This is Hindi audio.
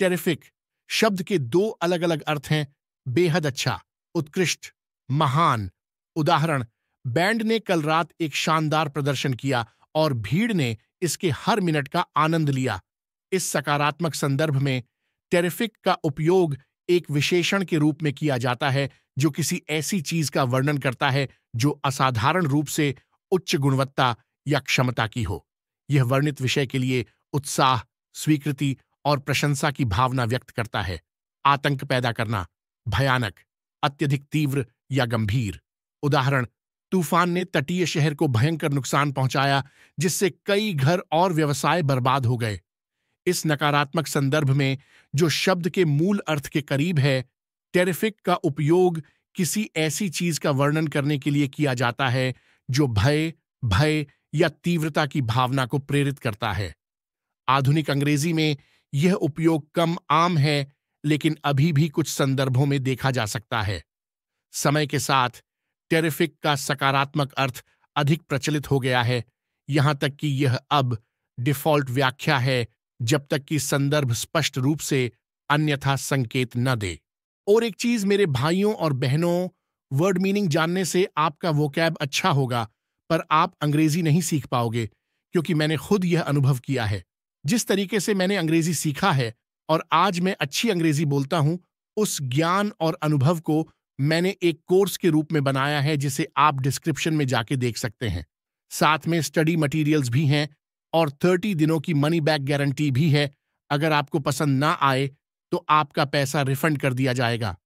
टेरिफिक शब्द के दो अलग अलग अर्थ हैं बेहद अच्छा उत्कृष्ट महान उदाहरण बैंड ने कल रात एक शानदार प्रदर्शन किया और भीड़ ने इसके हर मिनट का आनंद लिया इस सकारात्मक संदर्भ में टेरिफिक का उपयोग एक विशेषण के रूप में किया जाता है जो किसी ऐसी चीज का वर्णन करता है जो असाधारण रूप से उच्च गुणवत्ता या क्षमता की हो यह वर्णित विषय के लिए उत्साह स्वीकृति और प्रशंसा की भावना व्यक्त करता है आतंक पैदा करना भयानक अत्यधिक तीव्र या गंभीर उदाहरण तूफान ने तटीय शहर को भयंकर नुकसान पहुंचाया जिससे कई घर और व्यवसाय बर्बाद हो गए इस नकारात्मक संदर्भ में जो शब्द के मूल अर्थ के करीब है टेरिफिक का उपयोग किसी ऐसी चीज का वर्णन करने के लिए किया जाता है जो भय भय या तीव्रता की भावना को प्रेरित करता है आधुनिक अंग्रेजी में यह उपयोग कम आम है लेकिन अभी भी कुछ संदर्भों में देखा जा सकता है समय के साथ टेरिफिक का सकारात्मक अर्थ अधिक प्रचलित हो गया है यहां तक कि यह अब डिफॉल्ट व्याख्या है जब तक कि संदर्भ स्पष्ट रूप से अन्यथा संकेत न दे और एक चीज मेरे भाइयों और बहनों वर्ड मीनिंग जानने से आपका वो कैब अच्छा होगा पर आप अंग्रेजी नहीं सीख पाओगे क्योंकि मैंने खुद यह अनुभव किया है जिस तरीके से मैंने अंग्रेजी सीखा है और आज मैं अच्छी अंग्रेजी बोलता हूं उस ज्ञान और अनुभव को मैंने एक कोर्स के रूप में बनाया है जिसे आप डिस्क्रिप्शन में जाके देख सकते हैं साथ में स्टडी मटेरियल्स भी हैं और थर्टी दिनों की मनी बैक गारंटी भी है अगर आपको पसंद ना आए तो आपका पैसा रिफंड कर दिया जाएगा